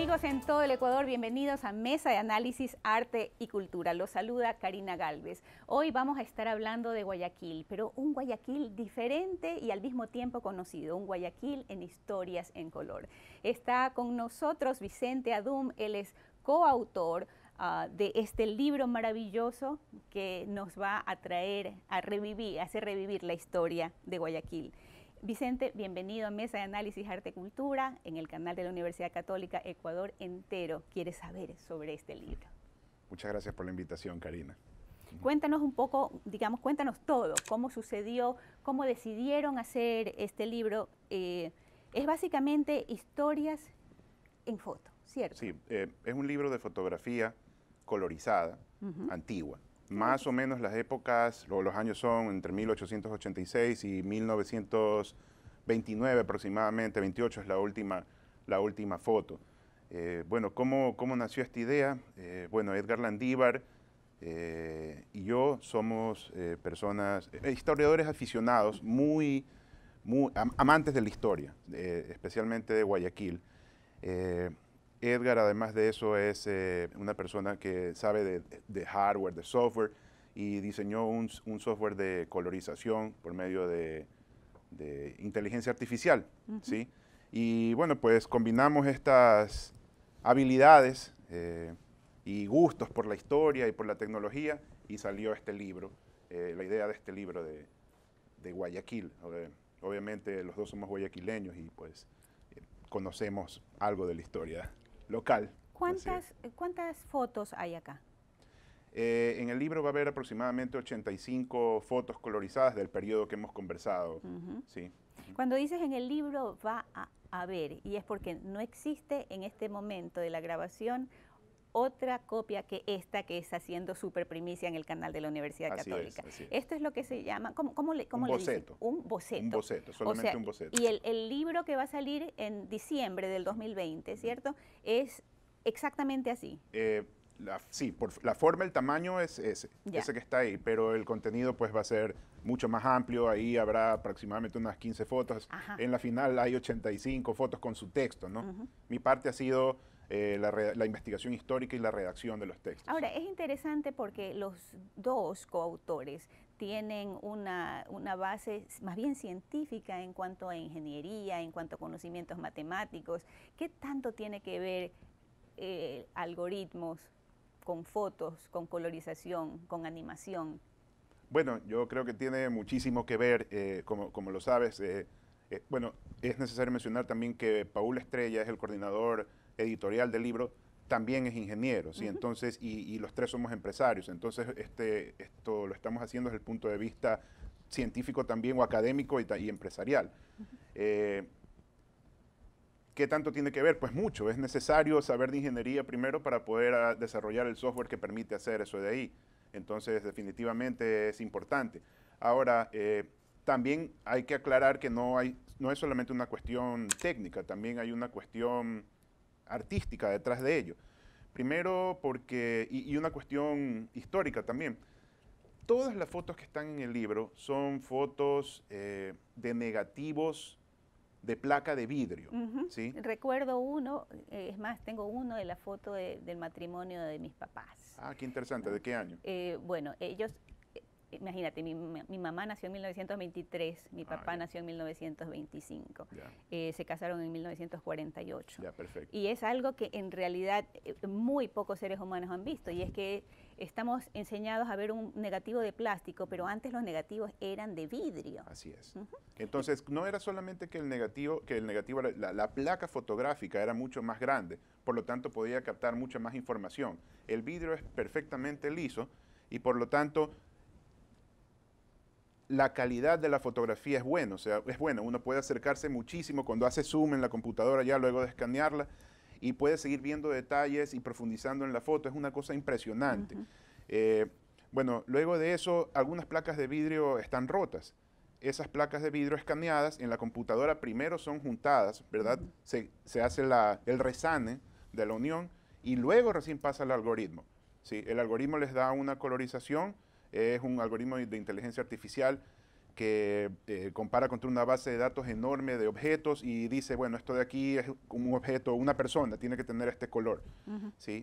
amigos en todo el Ecuador, bienvenidos a Mesa de Análisis Arte y Cultura. Los saluda Karina Galvez. Hoy vamos a estar hablando de Guayaquil, pero un Guayaquil diferente y al mismo tiempo conocido, un Guayaquil en historias en color. Está con nosotros Vicente Adum, él es coautor ah, de este libro maravilloso que nos va a traer a revivir, hacer revivir la historia de Guayaquil. Vicente, bienvenido a Mesa de Análisis Arte y Cultura en el canal de la Universidad Católica Ecuador entero. Quiere saber sobre este libro. Muchas gracias por la invitación, Karina. Cuéntanos un poco, digamos, cuéntanos todo, cómo sucedió, cómo decidieron hacer este libro. Eh, es básicamente historias en foto, ¿cierto? Sí, eh, es un libro de fotografía colorizada, antigua, más o menos las épocas, los años son entre 1886 y 1929 aproximadamente, 28 es la última, la última foto. Eh, bueno, ¿cómo, ¿cómo, nació esta idea? Eh, bueno, Edgar Landívar eh, y yo somos personas, historiadores aficionados, muy, amantes de la historia, especialmente de Guayaquil. Edgar, además de eso, es eh, una persona que sabe de, hardware, de software, y diseñó un, software de colorización por medio de, inteligencia artificial, ¿sí? Y bueno, pues combinamos estas habilidades eh, y gustos por la historia y por la tecnología y salió este libro, eh, la idea de este libro de, de Guayaquil. Obviamente los dos somos guayaquileños y pues conocemos algo de la historia local. ¿Cuántas, ¿Cuántas fotos hay acá? Eh, en el libro va a haber aproximadamente 85 fotos colorizadas del periodo que hemos conversado. sí. Cuando dices en el libro va a haber, y es porque no existe en este momento de la grabación otra copia que esta que está haciendo super primicia en el canal de la Universidad Católica. Esto es lo que se llama, ¿cómo, cómo le, un, boceto. un boceto. Un boceto, solamente un boceto. Y el, libro que va a salir en diciembre del 2020, ¿cierto? Es exactamente así. Eh, sí, por, la forma, el tamaño es ese, ese que está ahí, pero el contenido pues va a ser mucho más amplio, ahí habrá aproximadamente unas 15 fotos, en la final hay 85 fotos con su texto, ¿no? Mi parte ha sido eh, la, investigación histórica y la redacción de los textos. Ahora, es interesante porque los dos coautores tienen una, una base más bien científica en cuanto a ingeniería, en cuanto a conocimientos matemáticos. ¿Qué tanto tiene que ver eh, algoritmos con fotos, con colorización, con animación? Bueno, yo creo que tiene muchísimo que ver, eh, como, como, lo sabes. bueno, es necesario mencionar también que Paul Estrella es el coordinador editorial del libro, también es ingeniero, ¿sí? Entonces, y, los tres somos empresarios. Entonces, este, esto lo estamos haciendo desde el punto de vista científico también, o académico y, empresarial. Eh, ¿Qué tanto tiene que ver? Pues mucho. Es necesario saber de ingeniería primero para poder ah, desarrollar el software que permite hacer eso de ahí. Entonces, definitivamente es importante. Ahora, eh, también hay que aclarar que no, hay, no es solamente una cuestión técnica, también hay una cuestión artística detrás de ello. Primero porque, y, una cuestión histórica también, todas las fotos que están en el libro son fotos eh, de negativos de placa de vidrio. ¿sí? Recuerdo uno, eh, es más, tengo uno de la foto del matrimonio de mis papás. Ah, qué interesante, ¿de qué año? Eh, bueno, ellos imagínate, mi, mamá nació en 1923, mi ah, papá nació en 1925, eh, se casaron en 1948. Ya, perfecto. Y es algo que en realidad eh, muy pocos seres humanos han visto, y es que estamos enseñados a ver un negativo de plástico, pero antes los negativos eran de vidrio. Así es. Entonces, no era solamente que el negativo, que el negativo, la, la placa fotográfica era mucho más grande, por lo tanto podía captar mucha más información. El vidrio es perfectamente liso y por lo tanto la calidad de la fotografía es buena, o sea, es buena, uno puede acercarse muchísimo cuando hace zoom en la computadora ya luego de escanearla y puede seguir viendo detalles y profundizando en la foto, es una cosa impresionante. Eh, bueno, luego de eso, algunas placas de vidrio están rotas. Esas placas de vidrio escaneadas en la computadora primero son juntadas, ¿verdad? Se, hace el resane de la unión y luego recién pasa el algoritmo. ¿sí? El algoritmo les da una colorización es un algoritmo de inteligencia artificial que eh, compara contra una base de datos enorme de objetos y dice, bueno, esto de aquí es un objeto, una persona, tiene que tener este color.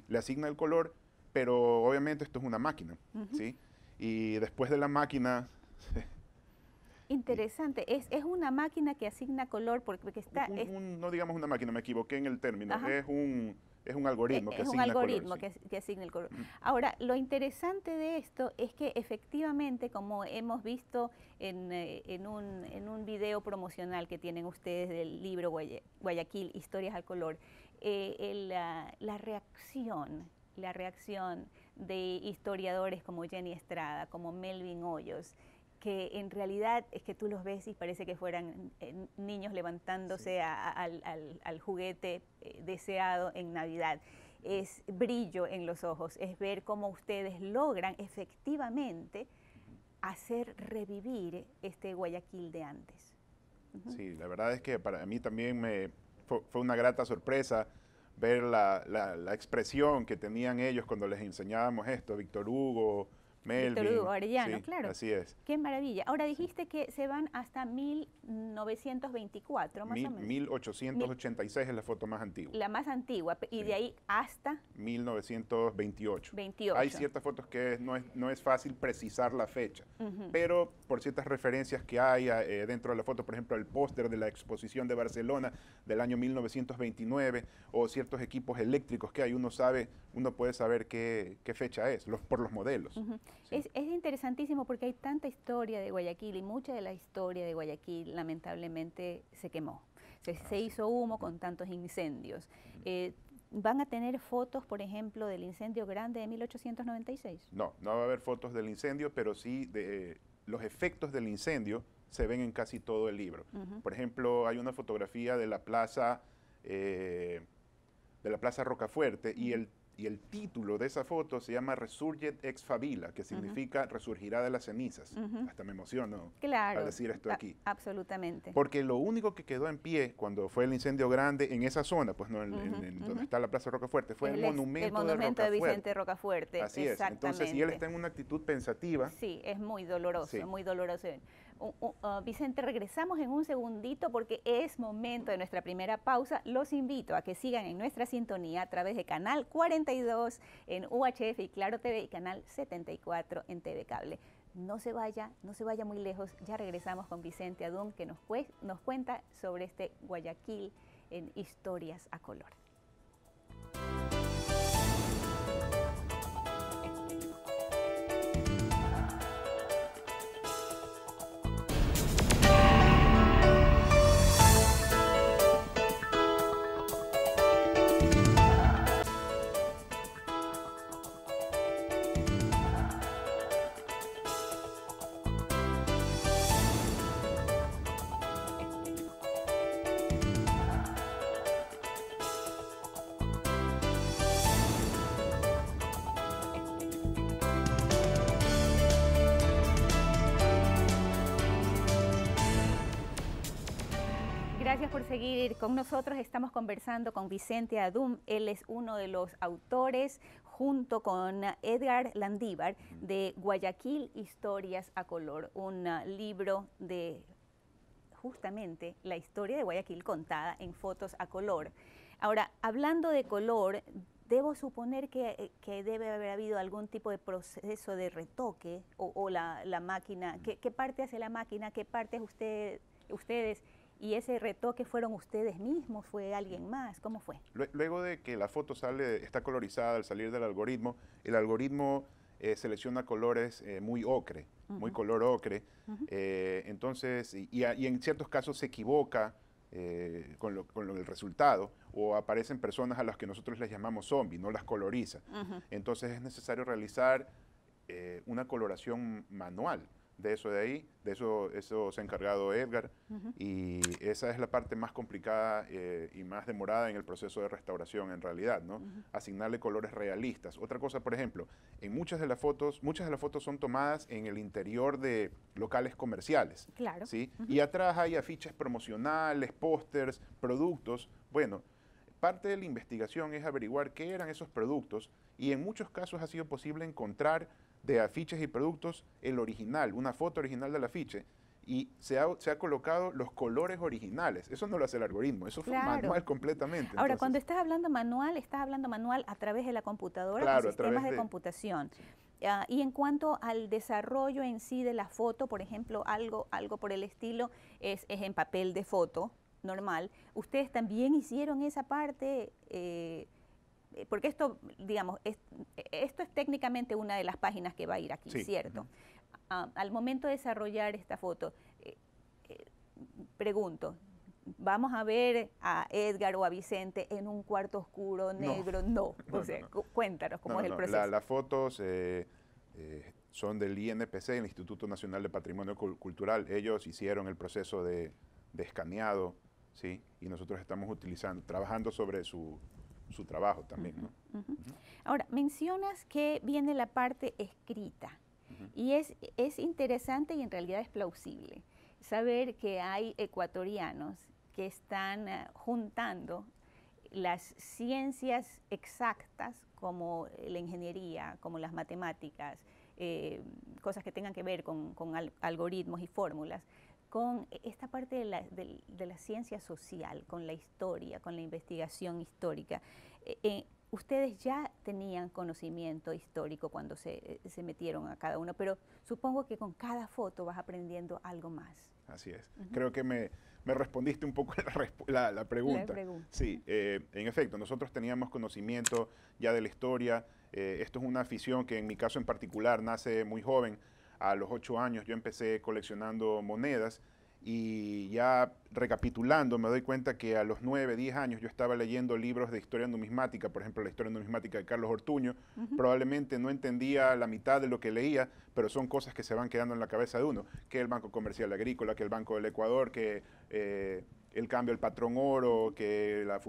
Le asigna el color, pero obviamente esto es una máquina. ¿sí? Y después de la máquina... Interesante, es, una máquina que asigna color porque está... es... no digamos una máquina, me equivoqué en el término, es un es un algoritmo que asigna el color. Mm. Ahora, lo interesante de esto es que efectivamente, como hemos visto en, eh, un, en video promocional que tienen ustedes del libro Guayaquil, Historias al Color, eh, la reacción la reacción de historiadores como Jenny Estrada, como Melvin Hoyos, que en realidad es que tú los ves y parece que fueran eh, niños levantándose al, juguete eh, deseado en Navidad. Es brillo en los ojos, es ver cómo ustedes logran efectivamente hacer revivir este Guayaquil de antes. Sí, la verdad es que para mí también me fue, una grata sorpresa ver la, la, la, expresión que tenían ellos cuando les enseñábamos esto, Víctor Hugo, Melvin. Víctor Hugo sí, claro. Así es. Qué maravilla. Ahora dijiste que se van hasta 1924, más o menos. 1886 es la foto más antigua. La más antigua, y de ahí hasta... 1928. 28. Hay ciertas fotos que no, es, no, es, fácil precisar la fecha, pero por ciertas referencias que hay eh, dentro de la foto, por ejemplo, el póster de la exposición de Barcelona del año 1929, o ciertos equipos eléctricos que hay, uno sabe, uno puede saber qué, qué fecha es, por los modelos. Es, interesantísimo porque hay tanta historia de Guayaquil y mucha de la historia de Guayaquil lamentablemente se quemó. Se, hizo humo con tantos incendios. Eh, ¿Van a tener fotos, por ejemplo, del incendio grande de 1896? No, no va a haber fotos del incendio, pero sí de eh, los efectos del incendio se ven en casi todo el libro. Por ejemplo, hay una fotografía de la plaza, eh, de la plaza Rocafuerte y el y el título de esa foto se llama Resurget ex Fabila, que significa resurgirá de las cenizas. Hasta me emociono al decir esto aquí. absolutamente. Porque lo único que quedó en pie cuando fue el incendio grande en esa zona, pues no en, donde está la Plaza Rocafuerte, fue el, monumento, el monumento de, Vicente Rocafuerte. Así es. Entonces, si él está en una actitud pensativa. Sí, es muy doloroso, muy doloroso. Uh, Vicente, regresamos en un segundito porque es momento de nuestra primera pausa. Los invito a que sigan en nuestra sintonía a través de Canal 42 en UHF y Claro TV y Canal 74 en TV Cable. No se vaya, no se vaya muy lejos. Ya regresamos con Vicente Adún que nos, nos cuenta sobre este Guayaquil en Historias a Color. con nosotros, estamos conversando con Vicente Adum. Él es uno de los autores, junto con Edgar Landívar, de Guayaquil Historias a Color, un ah, libro de justamente la historia de Guayaquil contada en fotos a color. Ahora, hablando de color, debo suponer que, eh, debe haber habido algún tipo de proceso de retoque o, la, máquina. ¿Qué, parte hace la máquina? ¿Qué parte ustedes y ese retoque fueron ustedes mismos, fue alguien más, ¿cómo fue? Luego de que la foto sale, está colorizada al salir del algoritmo, el algoritmo eh, selecciona colores eh, muy ocre, muy color ocre, eh, entonces, y, en ciertos casos se equivoca con, el resultado, o aparecen personas a las que nosotros les llamamos zombies, no las coloriza. Entonces es necesario realizar una coloración manual de eso de ahí, de eso, eso se ha encargado Edgar y esa es la parte más complicada eh, y más demorada en el proceso de restauración en realidad, ¿no? Asignarle colores realistas. Otra cosa, por ejemplo, en muchas de las fotos, muchas de las fotos son tomadas en el interior de locales comerciales. Claro. ¿sí? Y atrás hay afiches promocionales, pósters, productos. Bueno, parte de la investigación es averiguar qué eran esos productos y en muchos casos ha sido posible encontrar de afiches y productos el original, una foto original del afiche. Y se ha, se ha colocado los colores originales. Eso no lo hace el algoritmo, eso fue manual completamente. Ahora, cuando estás hablando manual, estás hablando manual a través de la computadora, claro, sistemas de, computación. Ah, y en cuanto al desarrollo en sí de la foto, por ejemplo, algo, algo por el estilo es, en papel de foto normal. ¿Ustedes también hicieron esa parte? Eh, eh, porque esto, digamos, esto es técnicamente una de las páginas que va a ir aquí, ¿cierto? al momento de desarrollar esta foto, eh, eh, pregunto, ¿vamos a ver a Edgar o a Vicente en un cuarto oscuro, negro? No, o sea, cuéntanos cómo es el proceso. las fotos... son del INPC, el Instituto Nacional de Patrimonio Cultural. Ellos hicieron el proceso de, de escaneado, ¿sí? Y nosotros estamos utilizando, trabajando sobre su, su trabajo también. ¿no? Ahora, mencionas que viene la parte escrita y es, es interesante y en realidad es plausible saber que hay ecuatorianos que están eh, juntando las ciencias exactas como la ingeniería, como las matemáticas, eh, cosas que tengan que ver con, algoritmos y fórmulas, con esta parte de la, ciencia social, con la historia, con la investigación histórica. Eh, eh, ustedes ya tenían conocimiento histórico cuando eh, se, metieron a cada uno, pero supongo que con cada foto vas aprendiendo algo más. Así es. Creo que me, respondiste un poco la, la, pregunta. Sí, en efecto, nosotros teníamos conocimiento ya de la historia. esto es una afición que en mi caso en particular nace muy joven a los ocho años yo empecé coleccionando monedas y ya recapitulando me doy cuenta que a los nueve, diez años yo estaba leyendo libros de historia numismática, por ejemplo la historia numismática de Carlos Ortuño, probablemente no entendía la mitad de lo que leía, pero son cosas que se van quedando en la cabeza de uno, que el Banco Comercial Agrícola, que el Banco del Ecuador, que eh, el cambio del patrón oro, que la,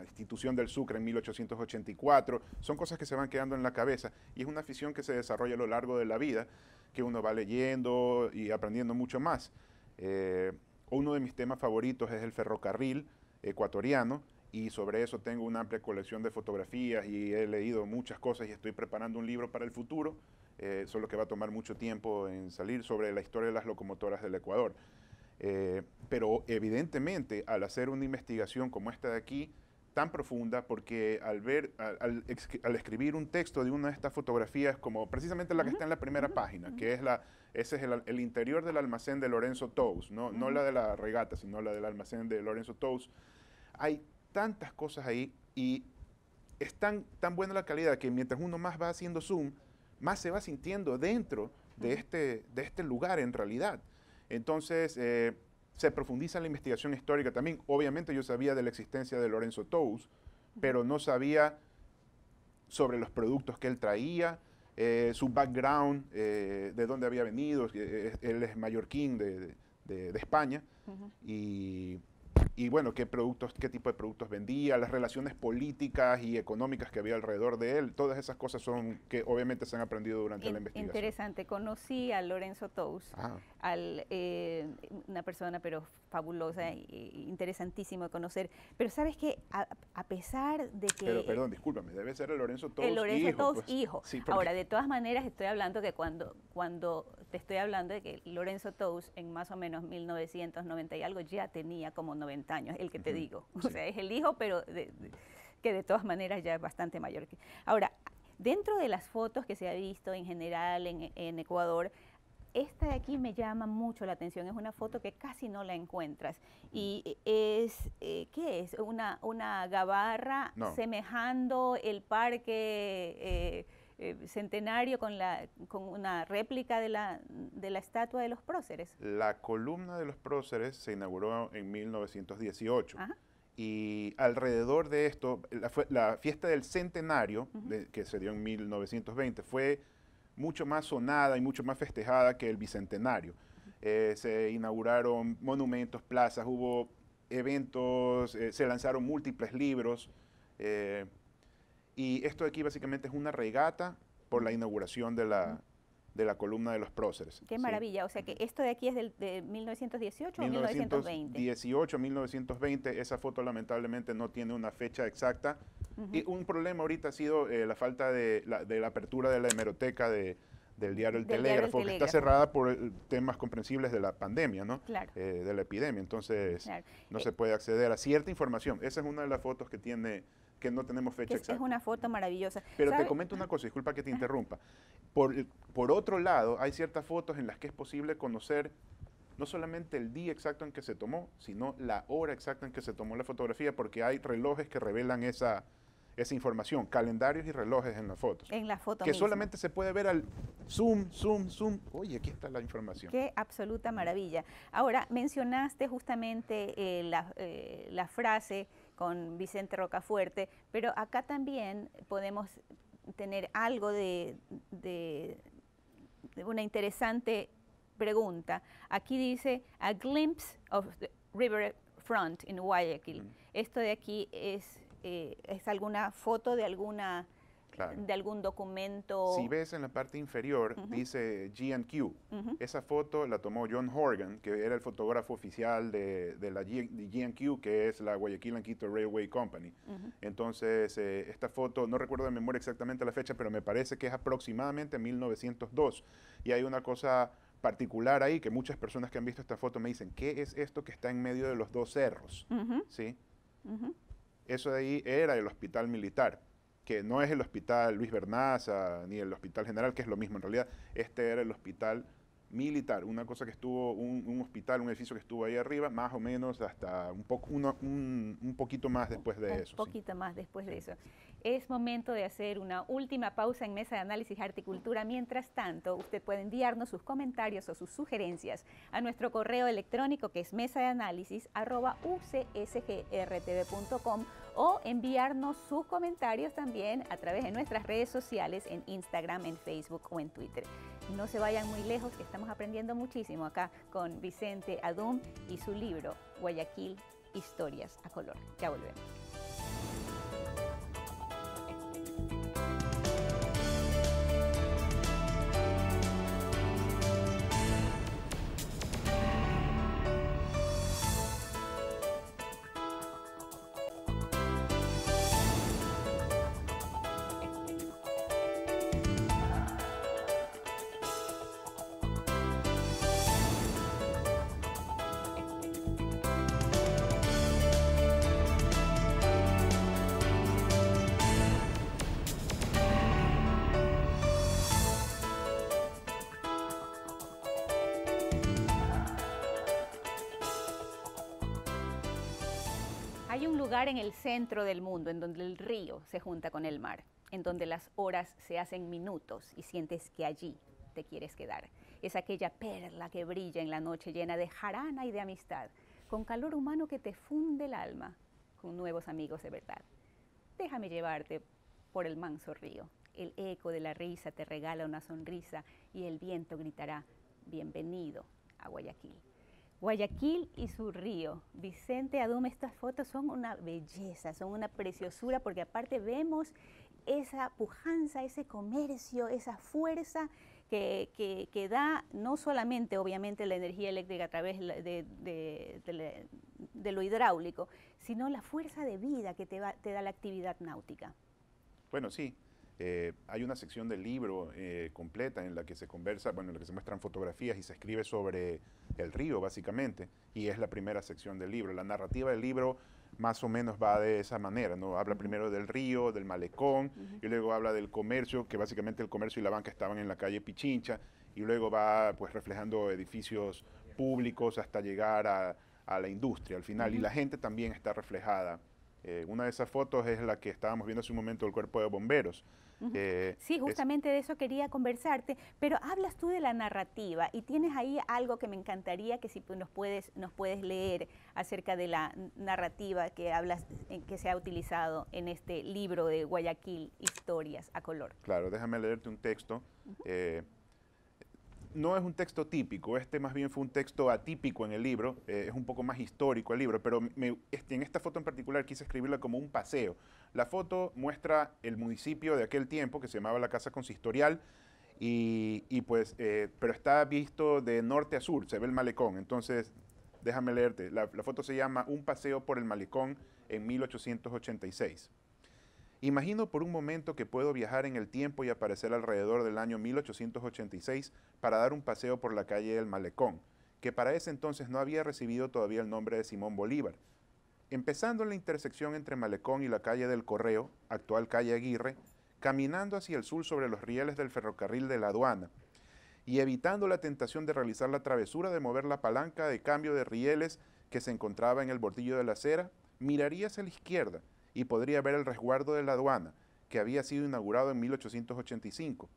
institución del Sucre en 1884, son cosas que se van quedando en la cabeza y es una afición que se desarrolla a lo largo de la vida, que uno va leyendo y aprendiendo mucho más. Eh, uno de mis temas favoritos es el ferrocarril ecuatoriano y sobre eso tengo una amplia colección de fotografías y he leído muchas cosas y estoy preparando un libro para el futuro, eh, solo que va a tomar mucho tiempo en salir sobre la historia de las locomotoras del Ecuador. Eh, pero evidentemente al hacer una investigación como esta de aquí, tan profunda, porque al ver, al, escribir un texto de una de estas fotografías, como precisamente la que está en la primera página, que es la, ese es el, interior del almacén de Lorenzo Tous, ¿no? no la de la regata, sino la del almacén de Lorenzo Tous, hay tantas cosas ahí y es tan, tan buena la calidad que mientras uno más va haciendo zoom, más se va sintiendo dentro de este, de este lugar en realidad. Entonces, eh, se profundiza en la investigación histórica también. Obviamente yo sabía de la existencia de Lorenzo Tous, pero no sabía sobre los productos que él traía, eh, su background, eh, de dónde había venido. Él es mallorquín de, España y y bueno, qué productos, qué tipo de productos vendía, las relaciones políticas y económicas que había alrededor de él. Todas esas cosas son que obviamente se han aprendido durante la investigación. Interesante. Conocí a Lorenzo Tous, ah. al, eh, una persona pero fabulosa, interesantísimo de conocer. Pero sabes que a, pesar de que... Pero perdón, discúlpame, debe ser el Lorenzo Tous El Lorenzo Tous pues. hijo. Ahora, de todas maneras estoy hablando que cuando, cuando te estoy hablando de que Lorenzo Tous en más o menos 1990 y algo ya tenía como 90 años, el que te digo. O sea, es el hijo, pero que de todas maneras ya es bastante mayor. que Ahora, dentro de las fotos que se ha visto en general en, Ecuador, esta de aquí me llama mucho la atención, es una foto que casi no la encuentras. Y es, eh, ¿qué es? Una, una gabarra semejando el parque eh, eh, centenario con, la, con una réplica de la, estatua de los próceres. La columna de los próceres se inauguró en 1918. Y alrededor de esto, la, fiesta del centenario, que se dio en 1920, fue mucho más sonada y mucho más festejada que el bicentenario. Eh, se inauguraron monumentos, plazas, hubo eventos, eh, se lanzaron múltiples libros. Y esto de aquí básicamente es una regata por la inauguración de la, de la columna de los próceres. Qué maravilla, o sea que esto de aquí es del, de 1918 o 1920. 1918 1920, esa foto lamentablemente no tiene una fecha exacta. Y un problema ahorita ha sido eh, la falta de la, apertura de la hemeroteca de, del diario El Telégrafo, que está cerrada por temas comprensibles de la pandemia, ¿no? Claro. Eh, de la epidemia, entonces no eh, se puede acceder a cierta información. Esa es una de las fotos que tiene que no tenemos fecha es, Que Es una foto maravillosa. Pero te comento una cosa, disculpa que te interrumpa. Por, por otro lado, hay ciertas fotos en las que es posible conocer no solamente el día exacto en que se tomó, sino la hora exacta en que se tomó la fotografía, porque hay relojes que revelan esa, esa información, calendarios y relojes en las fotos. En las fotos. Que solamente se puede ver al zoom, zoom, zoom. Oye, aquí está la información. Qué absoluta maravilla. Ahora, mencionaste justamente eh, la, eh, la frase con Vicente Rocafuerte, pero acá también podemos tener algo de, una interesante pregunta. Aquí dice, a glimpse of the river front in Guayaquil. Mm. Esto de aquí es, eh, es alguna foto de alguna de algún documento. Si ves en la parte inferior, dice GQ. Esa foto la tomó John Horgan, que era el fotógrafo oficial de, de la GQ, que es la Guayaquil Quito Railway Company. Entonces, eh, esta foto, no recuerdo de memoria exactamente la fecha, pero me parece que es aproximadamente 1902. Y hay una cosa particular ahí que muchas personas que han visto esta foto me dicen, ¿qué es esto que está en medio de los dos cerros? ¿Sí? Eso de ahí era el hospital militar que no es el hospital Luis Bernaza ni el hospital general, que es lo mismo en realidad, este era el hospital militar, una cosa que estuvo, un, hospital, un edificio que estuvo ahí arriba, más o menos hasta un, poco, un, poquito más después de eso. Un poquito más después de eso. Es momento de hacer una última pausa en Mesa de Análisis Articultura. Mientras tanto, usted puede enviarnos sus comentarios o sus sugerencias a nuestro correo electrónico que es mesa de análisis ucsgrtv.com o enviarnos sus comentarios también a través de nuestras redes sociales en Instagram, en Facebook o en Twitter no se vayan muy lejos, que estamos aprendiendo muchísimo acá con Vicente Adum y su libro Guayaquil Historias a Color. Ya volvemos. Hay un lugar en el centro del mundo en donde el río se junta con el mar, en donde las horas se hacen minutos y sientes que allí te quieres quedar. Es aquella perla que brilla en la noche llena de jarana y de amistad, con calor humano que te funde el alma, con nuevos amigos de verdad. Déjame llevarte por el manso río. El eco de la risa te regala una sonrisa y el viento gritará, bienvenido a Guayaquil. Guayaquil y su río. Vicente Adume, estas fotos son una belleza, son una preciosura, porque aparte vemos esa pujanza, ese comercio, esa fuerza que, da no solamente, obviamente, la energía eléctrica a través de, lo hidráulico, sino la fuerza de vida que te, te da la actividad náutica. Bueno, sí, eh, hay una sección del libro eh, completa en la que se conversa, bueno, en la que se muestran fotografías y se escribe sobre el río, básicamente, y es la primera sección del libro. La narrativa del libro más o menos va de esa manera, ¿no? Habla primero del río, del malecón, y luego habla del comercio, que básicamente el comercio y la banca estaban en la calle Pichincha, y luego va pues reflejando edificios públicos hasta llegar a, la industria al final, y la gente también está reflejada eh, una de esas fotos es la que estábamos viendo hace un momento del cuerpo de bomberos. Eh, sí, justamente de eso quería conversarte, pero hablas tú de la narrativa y tienes ahí algo que me encantaría que si nos puedes, nos puedes leer acerca de la narrativa que, hablas, eh, que se ha utilizado en este libro de Guayaquil, Historias a Color. Claro, déjame leerte un texto no es un texto típico, este más bien fue un texto atípico en el libro, eh, es un poco más histórico el libro, pero este, en esta foto en particular quise escribirla como un paseo. La foto muestra el municipio de aquel tiempo que se llamaba la Casa Consistorial, y, pues, eh, pero está visto de norte a sur, se ve el malecón, entonces déjame leerte, la, la foto se llama Un paseo por el malecón en 1886. Imagino por un momento que puedo viajar en el tiempo y aparecer alrededor del año 1886 para dar un paseo por la calle del Malecón, que para ese entonces no había recibido todavía el nombre de Simón Bolívar. Empezando en la intersección entre Malecón y la calle del Correo, actual calle Aguirre, caminando hacia el sur sobre los rieles del ferrocarril de la aduana, y evitando la tentación de realizar la travesura de mover la palanca de cambio de rieles que se encontraba en el bordillo de la acera, miraría hacia la izquierda, y podría ver el resguardo de la aduana, que había sido inaugurado en 1885.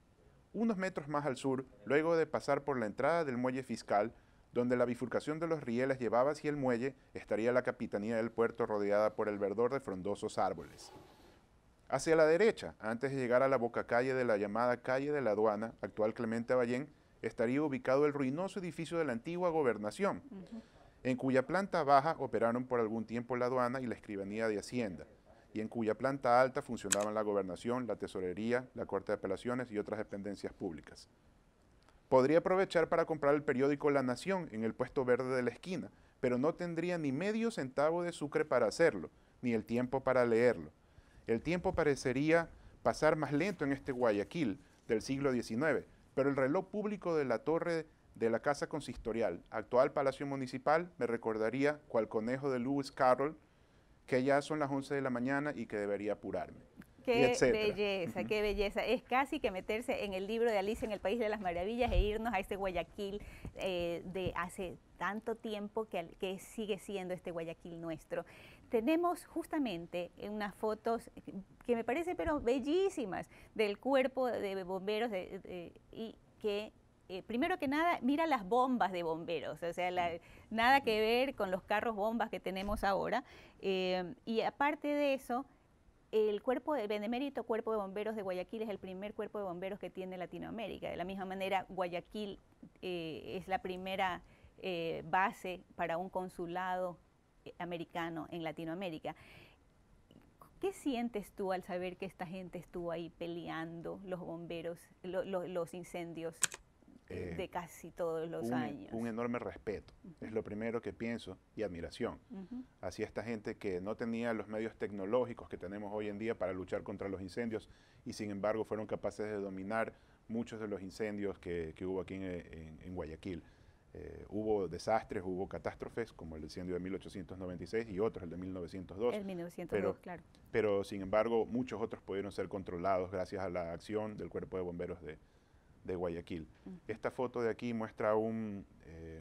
Unos metros más al sur, luego de pasar por la entrada del muelle fiscal, donde la bifurcación de los rieles llevaba hacia el muelle, estaría la capitanía del puerto rodeada por el verdor de frondosos árboles. Hacia la derecha, antes de llegar a la boca calle de la llamada calle de la aduana, actual Clemente vallén estaría ubicado el ruinoso edificio de la antigua gobernación, en cuya planta baja operaron por algún tiempo la aduana y la escribanía de Hacienda y en cuya planta alta funcionaban la gobernación, la tesorería, la corte de apelaciones y otras dependencias públicas. Podría aprovechar para comprar el periódico La Nación en el puesto verde de la esquina, pero no tendría ni medio centavo de sucre para hacerlo, ni el tiempo para leerlo. El tiempo parecería pasar más lento en este Guayaquil del siglo XIX, pero el reloj público de la torre de la Casa Consistorial, actual Palacio Municipal, me recordaría, cual conejo de Lewis Carroll, que ya son las 11 de la mañana y que debería apurarme. Qué belleza, qué belleza. Es casi que meterse en el libro de Alicia en el País de las Maravillas e irnos a este Guayaquil eh, de hace tanto tiempo que, que, sigue siendo este Guayaquil nuestro. Tenemos justamente unas fotos que me parecen pero bellísimas del cuerpo de bomberos y que eh, primero que nada, mira las bombas de bomberos, o sea, nada que ver con los carros bombas que tenemos ahora. Eh, y aparte de eso, el cuerpo de Benemérito Cuerpo de Bomberos de Guayaquil es el primer cuerpo de bomberos que tiene Latinoamérica. De la misma manera, Guayaquil eh, es la primera base para un consulado americano en Latinoamérica. ¿Qué sientes tú al saber que esta gente estuvo ahí peleando los bomberos, los incendios? Eh, de casi todos los e-, años. Un enorme respeto, es lo primero que pienso, y admiración hacia esta gente que no tenía los medios tecnológicos que tenemos hoy en día para luchar contra los incendios y sin embargo fueron capaces de dominar muchos de los incendios que, hubo aquí en, Guayaquil. Eh, hubo desastres, hubo catástrofes, como el incendio de 1896 y otros, el de 1902. El 1902, claro. Pero, sin embargo, muchos otros pudieron ser controlados gracias a la acción del Cuerpo de Bomberos de, de Guayaquil. Esta foto de aquí muestra eh,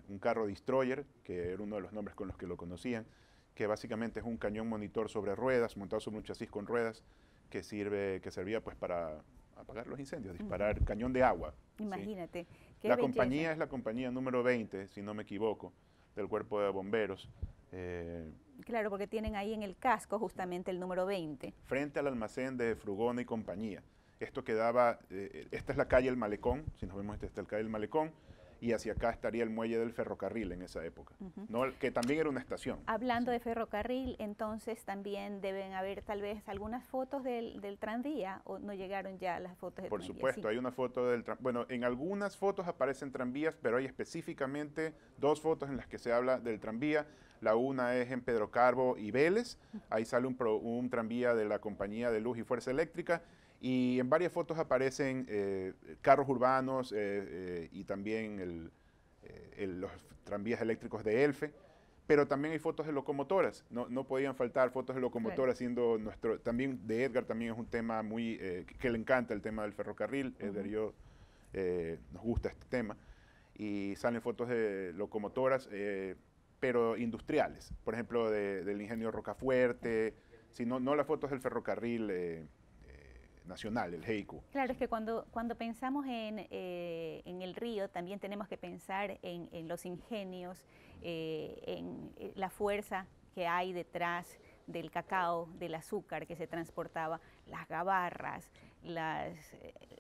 un, carro destroyer, que era uno de los nombres con los que lo conocían, que básicamente es un cañón monitor sobre ruedas, montado sobre un chasis con ruedas, que, sirve, que servía pues para apagar los incendios, disparar cañón de agua. Imagínate. la compañía es la compañía número 20, si no me equivoco, del cuerpo de bomberos. Eh, claro, porque tienen ahí en el casco justamente el número 20. Frente al almacén de Frugona y compañía. Esto quedaba, eh, esta es la calle El Malecón, si nos vemos, esta es la calle El Malecón, y hacia acá estaría el muelle del ferrocarril en esa época, ¿no? que también era una estación. Hablando de ferrocarril, entonces también deben haber tal vez algunas fotos del, del tranvía o no llegaron ya las fotos del Por supuesto, hay una foto del tranvía. Bueno, en algunas fotos aparecen tranvías, pero hay específicamente dos fotos en las que se habla del tranvía. La una es en Pedro Carbo y Vélez. Ahí sale un, tranvía de la compañía de luz y fuerza eléctrica. Y en varias fotos aparecen eh, carros urbanos eh, eh, y también los tranvías eléctricos de Elfe. Pero también hay fotos de locomotoras. No, podían faltar fotos de locomotoras, siendo nuestro. También de Edgar, también es un tema muy. Que, le encanta el tema del ferrocarril. Edgar y yo nos gusta este tema. Y salen fotos de locomotoras pero industriales. Por ejemplo, del ingenio Rocafuerte, si no, no las fotos del ferrocarril eh, eh, nacional, el Heiku. Claro, es que cuando, cuando pensamos eh, en, el río, también tenemos que pensar en, en los ingenios, en la fuerza que hay detrás del cacao, del azúcar que se transportaba, las gabarras, las,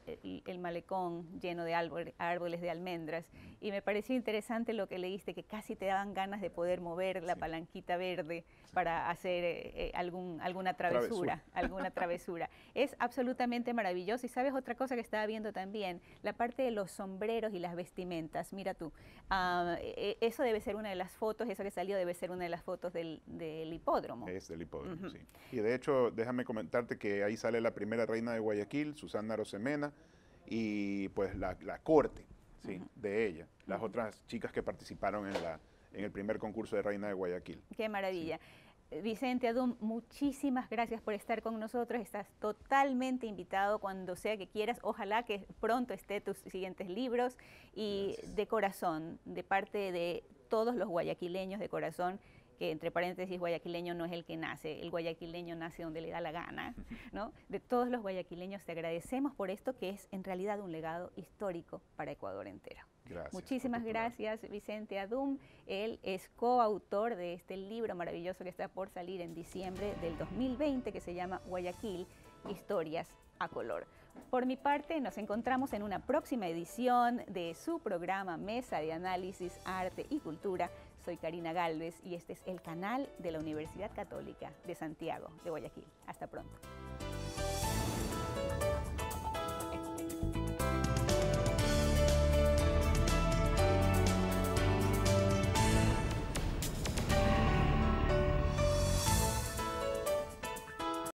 eh, el, malecón lleno de árboles de almendras. Y me pareció interesante lo que leíste, que casi te daban ganas de poder mover la palanquita verde para hacer eh, eh, algún, alguna travesura, alguna travesura. es absolutamente maravilloso. Y sabes otra cosa que estaba viendo también, la parte de los sombreros y las vestimentas. Mira tú, ah, e, e, eso debe ser una de las fotos, eso que salió debe ser una de las fotos del, hipódromo. Es del hipódromo, sí. Y de hecho, déjame comentarte que ahí sale la primera reina de Guayaquil Susana Rosemena, y pues la, corte de ella, las otras chicas que participaron en, la, en el primer concurso de Reina de Guayaquil. Qué maravilla. Vicente Adum, muchísimas gracias por estar con nosotros. Estás totalmente invitado cuando sea que quieras. Ojalá que pronto esté tus siguientes libros. Y de corazón, de parte de todos los guayaquileños de corazón, que entre paréntesis guayaquileño no es el que nace, el guayaquileño nace donde le da la gana, ¿no? De todos los guayaquileños te agradecemos por esto que es en realidad un legado histórico para Ecuador entero. Muchísimas gracias, Vicente Adum. Él es coautor de este libro maravilloso que está por salir en diciembre del 2020 que se llama Guayaquil, historias a color. Por mi parte, nos encontramos en una próxima edición de su programa Mesa de Análisis, Arte y Cultura soy Karina Galvez y este es el canal de la Universidad Católica de Santiago de Guayaquil. Hasta pronto.